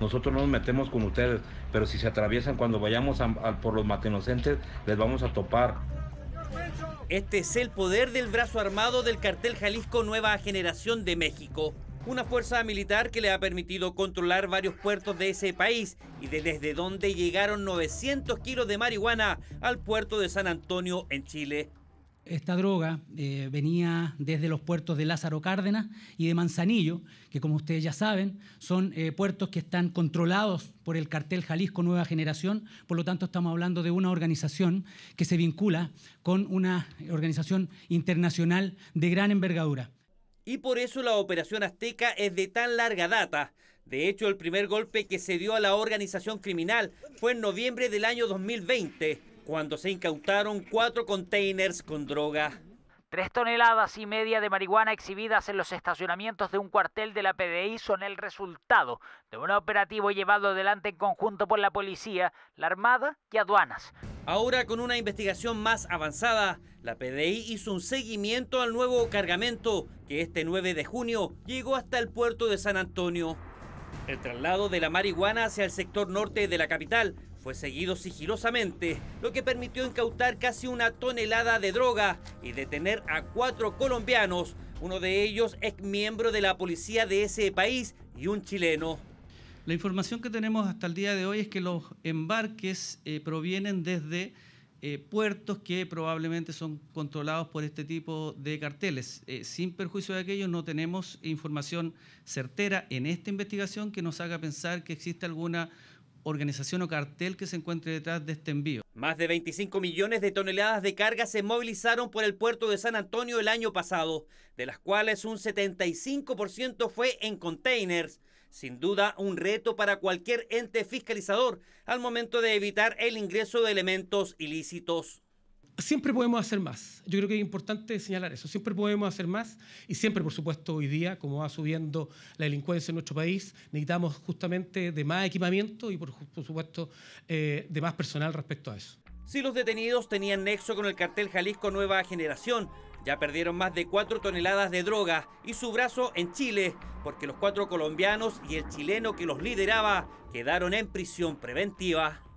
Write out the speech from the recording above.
nosotros no nos metemos con ustedes, pero si se atraviesan cuando vayamos por los matinocentes, les vamos a topar. Este es el poder del brazo armado del cartel Jalisco Nueva Generación de México. Una fuerza militar que le ha permitido controlar varios puertos de ese país y de desde donde llegaron 900 kilos de marihuana al puerto de San Antonio en Chile esta droga eh, venía desde los puertos de Lázaro Cárdenas y de Manzanillo, que como ustedes ya saben, son eh, puertos que están controlados por el cartel Jalisco Nueva Generación, por lo tanto estamos hablando de una organización que se vincula con una organización internacional de gran envergadura. Y por eso la operación Azteca es de tan larga data. De hecho, el primer golpe que se dio a la organización criminal fue en noviembre del año 2020 cuando se incautaron cuatro containers con droga. Tres toneladas y media de marihuana exhibidas en los estacionamientos de un cuartel de la PDI son el resultado de un operativo llevado adelante en conjunto por la policía, la Armada y aduanas. Ahora con una investigación más avanzada, la PDI hizo un seguimiento al nuevo cargamento que este 9 de junio llegó hasta el puerto de San Antonio. El traslado de la marihuana hacia el sector norte de la capital fue seguido sigilosamente, lo que permitió incautar casi una tonelada de droga y detener a cuatro colombianos, uno de ellos ex miembro de la policía de ese país y un chileno. La información que tenemos hasta el día de hoy es que los embarques eh, provienen desde eh, puertos que probablemente son controlados por este tipo de carteles. Eh, sin perjuicio de aquello, no tenemos información certera en esta investigación que nos haga pensar que existe alguna organización o cartel que se encuentre detrás de este envío. Más de 25 millones de toneladas de carga se movilizaron por el puerto de San Antonio el año pasado, de las cuales un 75% fue en containers. Sin duda, un reto para cualquier ente fiscalizador al momento de evitar el ingreso de elementos ilícitos. Siempre podemos hacer más. Yo creo que es importante señalar eso. Siempre podemos hacer más y siempre, por supuesto, hoy día, como va subiendo la delincuencia en nuestro país, necesitamos justamente de más equipamiento y, por, supuesto, eh, de más personal respecto a eso. Si los detenidos tenían nexo con el cartel Jalisco Nueva Generación, ya perdieron más de 4 toneladas de droga y su brazo en Chile, porque los cuatro colombianos y el chileno que los lideraba quedaron en prisión preventiva.